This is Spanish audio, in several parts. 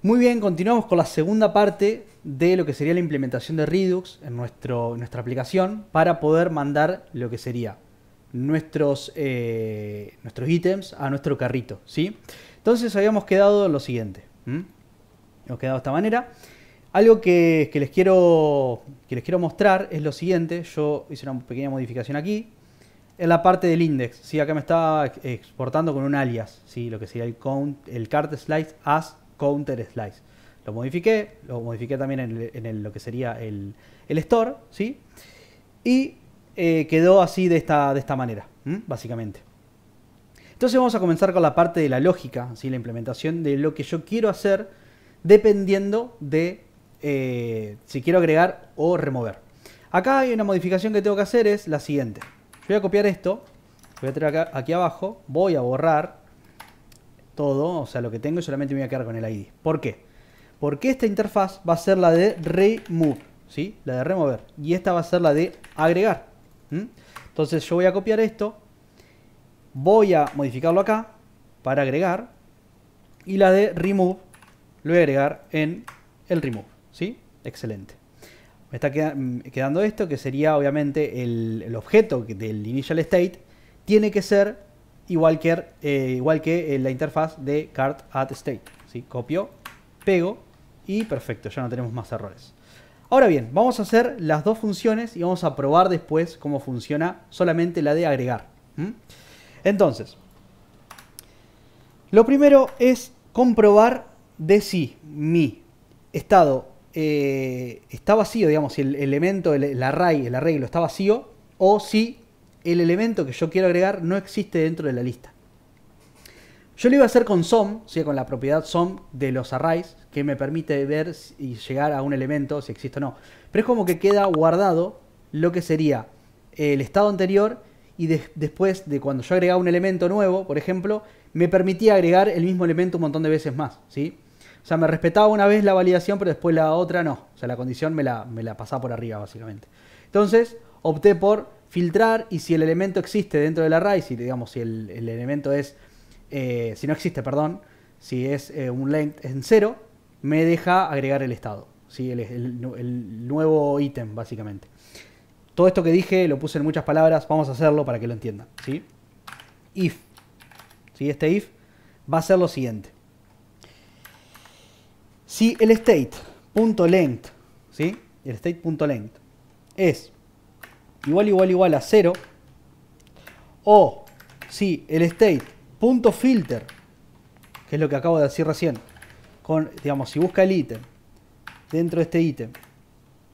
Muy bien, continuamos con la segunda parte de lo que sería la implementación de Redux en nuestro, nuestra aplicación para poder mandar lo que sería nuestros, eh, nuestros ítems a nuestro carrito. ¿sí? Entonces habíamos quedado en lo siguiente. Hemos quedado de esta manera. Algo que, les quiero, quiero mostrar es lo siguiente. Yo hice una pequeña modificación aquí. En la parte del index. ¿sí? Acá me estaba exportando con un alias. ¿sí? Lo que sería el, count, el cart slice as Counter Slice. Lo modifiqué, lo modifiqué también en, lo que sería el, store, ¿sí? Y eh, quedó así de esta, de esta manera, básicamente. Entonces vamos a comenzar con la parte de la lógica, la implementación de lo que yo quiero hacer dependiendo de eh, si quiero agregar o remover. Acá hay una modificación que tengo que hacer, es la siguiente. voy a copiar esto, voy a traer aquí abajo, voy a borrar todo, o sea, lo que tengo y solamente me voy a quedar con el ID. ¿Por qué? Porque esta interfaz va a ser la de remove, ¿sí? La de remover. Y esta va a ser la de agregar. Entonces yo voy a copiar esto, voy a modificarlo acá para agregar y la de remove lo voy a agregar en el remove, ¿sí? Excelente. Me está mm, quedando esto que sería obviamente el, el objeto del initial state tiene que ser igual que, eh, igual que eh, la interfaz de cart at state. si Copio, pego y perfecto, ya no tenemos más errores. Ahora bien, vamos a hacer las dos funciones y vamos a probar después cómo funciona solamente la de agregar. Entonces, lo primero es comprobar de si mi estado eh, está vacío, digamos, si el elemento, el, el, array, el arreglo está vacío, o si el elemento que yo quiero agregar no existe dentro de la lista. Yo lo iba a hacer con SOM, con la propiedad SOM de los arrays, que me permite ver y llegar a un elemento, si existe o no. Pero es como que queda guardado lo que sería el estado anterior y después de cuando yo agregaba un elemento nuevo, por ejemplo, me permitía agregar el mismo elemento un montón de veces más, ¿sí? O sea, me respetaba una vez la validación, pero después la otra no. O sea, la condición me la, me la pasaba por arriba, básicamente. Entonces, opté por filtrar y si el elemento existe dentro del array, si digamos, si el, elemento es, eh, si no existe, perdón, si es eh, un length en cero, me deja agregar el estado, el, el, nuevo ítem básicamente. Todo esto que dije lo puse en muchas palabras, vamos a hacerlo para que lo entiendan. ¿sí? If, este if va a ser lo siguiente. Si el state.length, ¿sí? el state.length es igual igual igual a cero. o si el state punto filter que es lo que acabo de decir recién con digamos si busca el ítem dentro de este ítem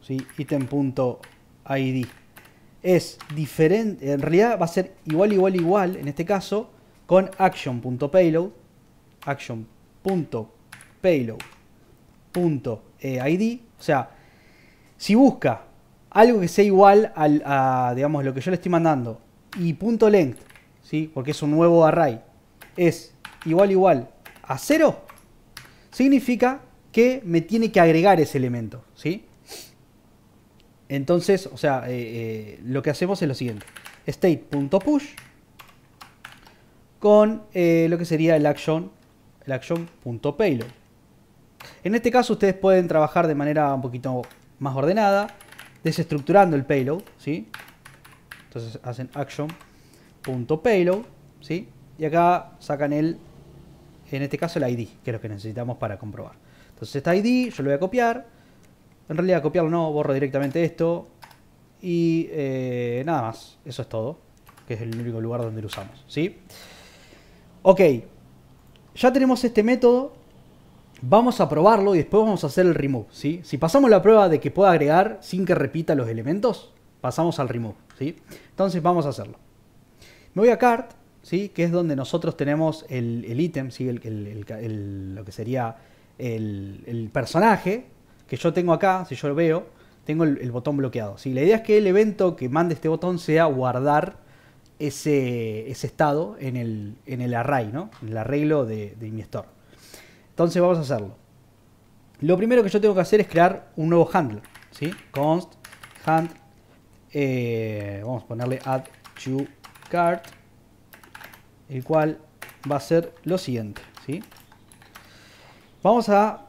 ¿sí? ítem.id es diferente en realidad va a ser igual igual igual en este caso con action.payload action.payload.id e o sea si busca algo que sea igual a, digamos, lo que yo le estoy mandando y punto length, ¿sí? porque es un nuevo array, es igual igual a cero, significa que me tiene que agregar ese elemento. ¿sí? Entonces, o sea, eh, eh, lo que hacemos es lo siguiente. State.push con eh, lo que sería el action, el action.payload. En este caso ustedes pueden trabajar de manera un poquito más ordenada desestructurando el payload, ¿sí? Entonces hacen action.payload, ¿sí? Y acá sacan el, en este caso el ID, que es lo que necesitamos para comprobar. Entonces este ID yo lo voy a copiar, en realidad copiarlo no, borro directamente esto y eh, nada más, eso es todo, que es el único lugar donde lo usamos, ¿sí? Ok, ya tenemos este método Vamos a probarlo y después vamos a hacer el remove, ¿sí? Si pasamos la prueba de que pueda agregar sin que repita los elementos, pasamos al remove, ¿sí? Entonces vamos a hacerlo. Me voy a cart, ¿sí? Que es donde nosotros tenemos el, ítem, ¿sí? El, lo que sería el, personaje que yo tengo acá, si yo lo veo, tengo el, botón bloqueado, ¿sí? La idea es que el evento que mande este botón sea guardar ese, estado en el, array, ¿no? En el arreglo de, de mi store. Entonces vamos a hacerlo. Lo primero que yo tengo que hacer es crear un nuevo handle, ¿sí? Const hand. Eh, vamos a ponerle add to cart. El cual va a ser lo siguiente. ¿sí? Vamos a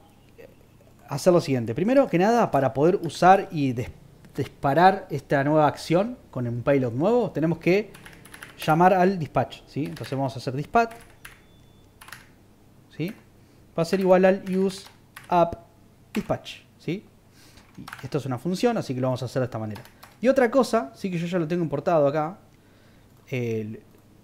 hacer lo siguiente. Primero que nada, para poder usar y disparar esta nueva acción con un payload nuevo, tenemos que llamar al dispatch. ¿sí? Entonces vamos a hacer dispatch. ¿sí? va a ser igual al use app dispatch. ¿sí? esto es una función, así que lo vamos a hacer de esta manera. Y otra cosa, sí que yo ya lo tengo importado acá.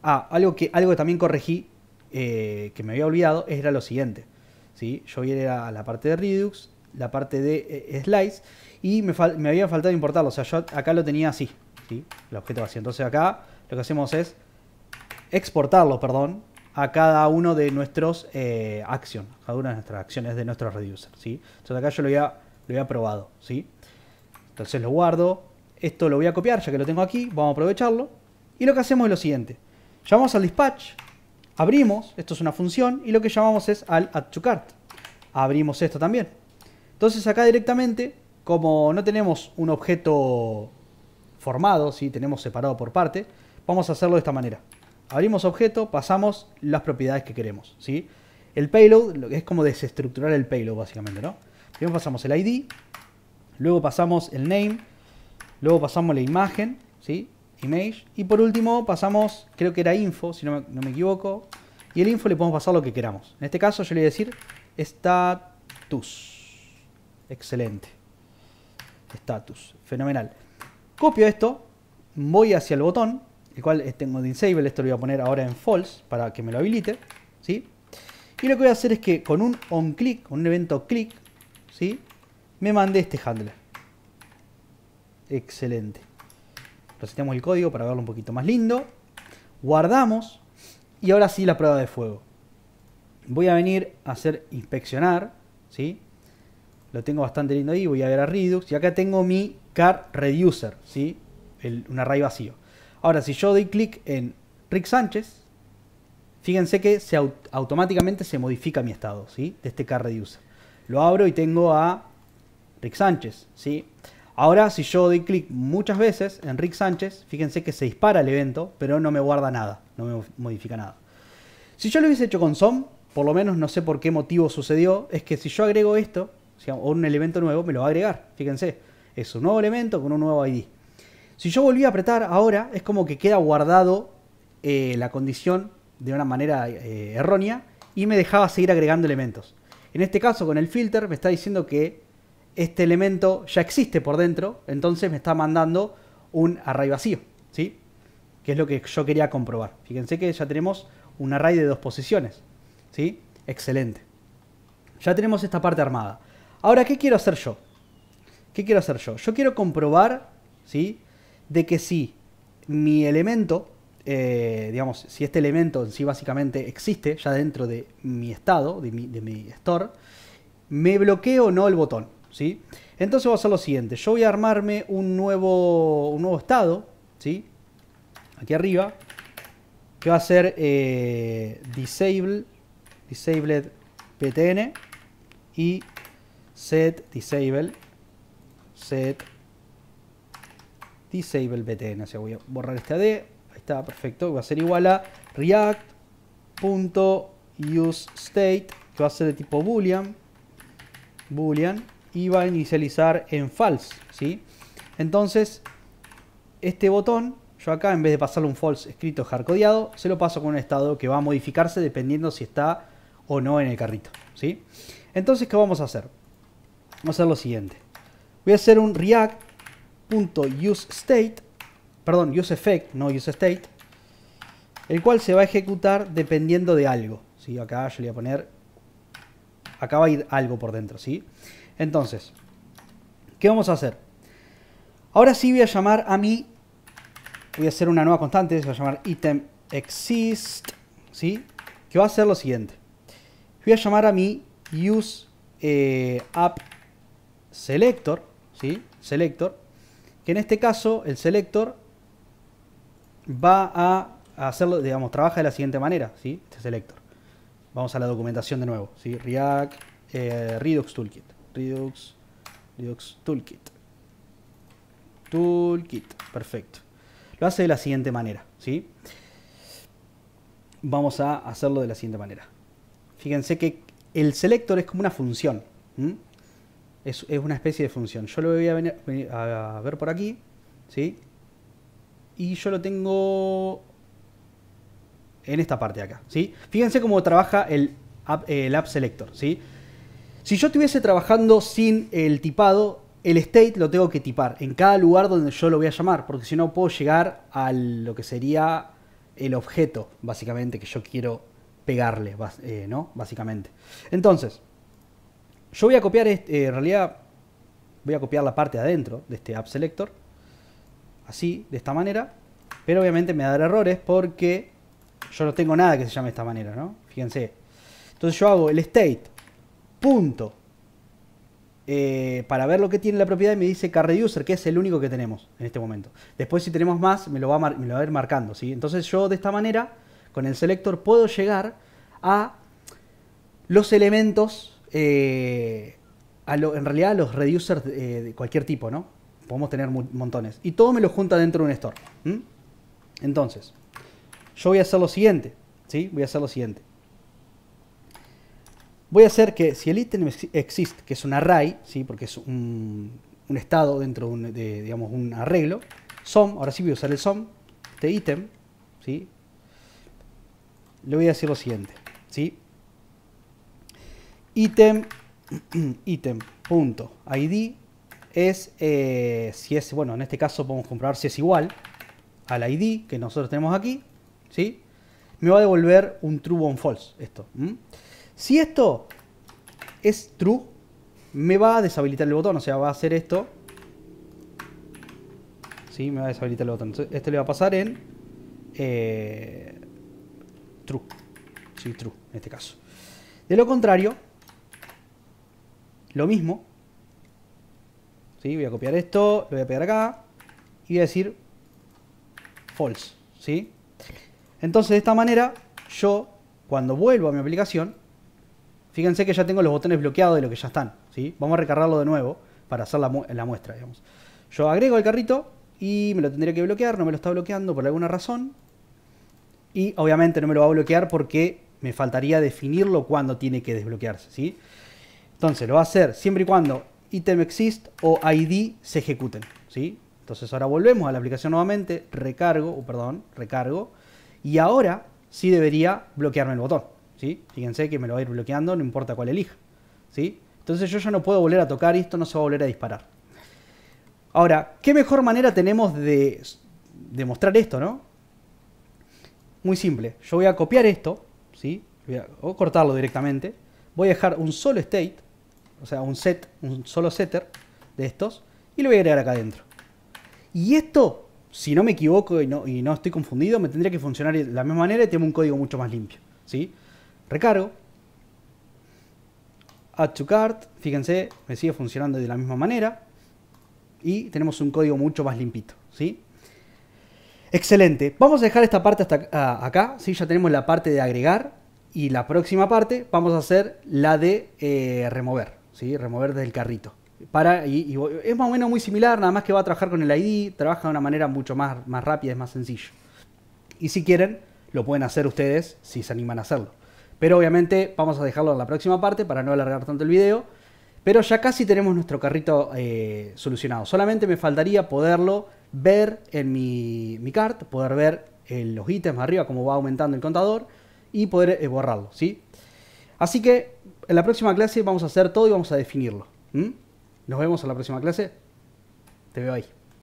ah, algo que, algo también corregí, eh, que me había olvidado, era lo siguiente. ¿sí? Yo vi a la parte de Redux, la parte de eh, Slice, y me, había faltado importarlo. O sea, yo acá lo tenía así, ¿sí? el objeto vacío. Entonces acá lo que hacemos es exportarlo, perdón, a cada uno de nuestros eh, acciones, cada una de nuestras acciones de nuestro Reducer. ¿sí? Entonces acá yo lo había, lo había probado, ¿sí? Entonces lo guardo, esto lo voy a copiar ya que lo tengo aquí, vamos a aprovecharlo. Y lo que hacemos es lo siguiente, llamamos al dispatch, abrimos, esto es una función, y lo que llamamos es al add to cart. Abrimos esto también. Entonces acá directamente, como no tenemos un objeto formado, ¿sí? tenemos separado por parte, vamos a hacerlo de esta manera abrimos objeto, pasamos las propiedades que queremos, ¿sí? El payload es como desestructurar el payload básicamente, ¿no? Primero pasamos el ID, luego pasamos el name, luego pasamos la imagen, ¿sí? Image, y por último pasamos, creo que era info, si no me, no me equivoco, y el info le podemos pasar lo que queramos. En este caso yo le voy a decir status. Excelente. Status. Fenomenal. Copio esto, voy hacia el botón, el cual tengo de disable, esto lo voy a poner ahora en false para que me lo habilite, ¿sí? Y lo que voy a hacer es que con un on click, con un evento click, ¿sí? Me mande este handler. Excelente. Resetamos el código para verlo un poquito más lindo. Guardamos. Y ahora sí la prueba de fuego. Voy a venir a hacer inspeccionar, ¿sí? Lo tengo bastante lindo ahí, voy a ver a Redux. Y acá tengo mi car reducer, ¿sí? un array vacío. Ahora, si yo doy clic en Rick Sánchez, fíjense que se automáticamente se modifica mi estado, ¿sí? De este de user. Lo abro y tengo a Rick Sánchez, ¿sí? Ahora, si yo doy clic muchas veces en Rick Sánchez, fíjense que se dispara el evento, pero no me guarda nada, no me modifica nada. Si yo lo hubiese hecho con SOM, por lo menos no sé por qué motivo sucedió, es que si yo agrego esto, o un elemento nuevo, me lo va a agregar. Fíjense, es un nuevo elemento con un nuevo ID. Si yo volví a apretar ahora, es como que queda guardado eh, la condición de una manera eh, errónea y me dejaba seguir agregando elementos. En este caso, con el filter, me está diciendo que este elemento ya existe por dentro, entonces me está mandando un array vacío, ¿sí? Que es lo que yo quería comprobar. Fíjense que ya tenemos un array de dos posiciones, ¿sí? Excelente. Ya tenemos esta parte armada. Ahora, ¿qué quiero hacer yo? ¿Qué quiero hacer yo? Yo quiero comprobar, ¿sí? de que si mi elemento, eh, digamos, si este elemento en sí básicamente existe ya dentro de mi estado, de mi, store, me bloqueo o no el botón. ¿sí? Entonces voy a hacer lo siguiente. Yo voy a armarme un nuevo, un nuevo estado. ¿sí? Aquí arriba. Que va a ser eh, disable, disabled ptn y set disable set disable btn. así voy a borrar este AD. Ahí está, perfecto. Va a ser igual a react.useState, que va a ser de tipo boolean. Boolean. Y va a inicializar en false, ¿sí? Entonces, este botón, yo acá en vez de pasarle un false escrito hardcodeado, se lo paso con un estado que va a modificarse dependiendo si está o no en el carrito, ¿sí? Entonces, ¿qué vamos a hacer? Vamos a hacer lo siguiente. Voy a hacer un react state, perdón, effect, no state, el cual se va a ejecutar dependiendo de algo. si, Acá yo le voy a poner, acá va a ir algo por dentro. ¿sí? Entonces, ¿qué vamos a hacer? Ahora sí voy a llamar a mi, voy a hacer una nueva constante, se va a llamar itemExist, ¿sí? que va a hacer lo siguiente. Voy a llamar a mi use eh, app selector, ¿sí? selector, que en este caso el selector va a hacerlo, digamos, trabaja de la siguiente manera, ¿sí? Este selector. Vamos a la documentación de nuevo, ¿sí? React, eh, Redux Toolkit, Redux, Redux Toolkit, Toolkit, perfecto. Lo hace de la siguiente manera, ¿sí? Vamos a hacerlo de la siguiente manera. Fíjense que el selector es como una función. Es, una especie de función. Yo lo voy a, venir, a ver por aquí, ¿sí? Y yo lo tengo en esta parte de acá, ¿sí? Fíjense cómo trabaja el el app selector, ¿sí? Si yo estuviese trabajando sin el tipado, el state lo tengo que tipar en cada lugar donde yo lo voy a llamar, porque si no puedo llegar a lo que sería el objeto, básicamente, que yo quiero pegarle, eh, ¿no? Básicamente. Entonces, yo voy a copiar, este, eh, en realidad, voy a copiar la parte de adentro de este app selector. Así, de esta manera. Pero obviamente me va a dar errores porque yo no tengo nada que se llame de esta manera, ¿no? Fíjense. Entonces yo hago el state. Punto. Eh, para ver lo que tiene la propiedad y me dice carReducer, que es el único que tenemos en este momento. Después si tenemos más, me lo va a, me lo va a ir marcando, ¿sí? Entonces yo de esta manera, con el selector, puedo llegar a los elementos eh, en realidad a los reducers eh, de cualquier tipo, ¿no? Podemos tener montones. Y todo me lo junta dentro de un store. Entonces, yo voy a hacer lo siguiente, ¿sí? Voy a hacer lo siguiente. Voy a hacer que si el ítem existe que es un array, ¿sí? Porque es un, estado dentro de, un, digamos, un arreglo, sum, ahora sí voy a usar el sum, de este ítem, ¿sí? Le voy a decir lo siguiente, ¿sí? ítem, punto ID es eh, si es, bueno, en este caso podemos comprobar si es igual al ID que nosotros tenemos aquí, ¿sí? Me va a devolver un true o un false, esto. Si esto es true, me va a deshabilitar el botón, o sea, va a hacer esto. ¿Sí? Me va a deshabilitar el botón. Entonces, le va a pasar en eh, true. Sí, true, en este caso. De lo contrario, lo mismo. ¿Sí? Voy a copiar esto, lo voy a pegar acá y voy a decir false. ¿sí? Entonces de esta manera yo cuando vuelvo a mi aplicación, fíjense que ya tengo los botones bloqueados de lo que ya están. ¿sí? Vamos a recargarlo de nuevo para hacer la, la muestra. Yo agrego el carrito y me lo tendría que bloquear, no me lo está bloqueando por alguna razón. Y obviamente no me lo va a bloquear porque me faltaría definirlo cuando tiene que desbloquearse. ¿sí? Entonces lo va a hacer siempre y cuando item exist o id se ejecuten. ¿sí? Entonces ahora volvemos a la aplicación nuevamente, recargo, o uh, perdón, recargo, y ahora sí debería bloquearme el botón. ¿sí? Fíjense que me lo va a ir bloqueando, no importa cuál elija. ¿sí? Entonces yo ya no puedo volver a tocar y esto no se va a volver a disparar. Ahora, ¿qué mejor manera tenemos de, mostrar esto, no? Muy simple, yo voy a copiar esto, ¿sí? o cortarlo directamente, voy a dejar un solo state, o sea, un set, un solo setter de estos, y lo voy a agregar acá adentro. Y esto, si no me equivoco y no, estoy confundido, me tendría que funcionar de la misma manera y tengo un código mucho más limpio. ¿sí? Recargo. Add to cart, fíjense, me sigue funcionando de la misma manera. Y tenemos un código mucho más limpito. ¿sí? Excelente. Vamos a dejar esta parte hasta acá. ¿sí? Ya tenemos la parte de agregar. Y la próxima parte vamos a hacer la de eh, remover. ¿sí? remover desde el carrito. Para, y, es más o menos muy similar, nada más que va a trabajar con el ID, trabaja de una manera mucho más, más rápida, es más sencillo. Y si quieren, lo pueden hacer ustedes si se animan a hacerlo. Pero obviamente vamos a dejarlo en la próxima parte para no alargar tanto el video. Pero ya casi tenemos nuestro carrito eh, solucionado. Solamente me faltaría poderlo ver en mi, mi cart, poder ver en eh, los ítems arriba, cómo va aumentando el contador y poder eh, borrarlo. ¿sí? Así que en la próxima clase vamos a hacer todo y vamos a definirlo. ¿Mm? Nos vemos en la próxima clase. Te veo ahí.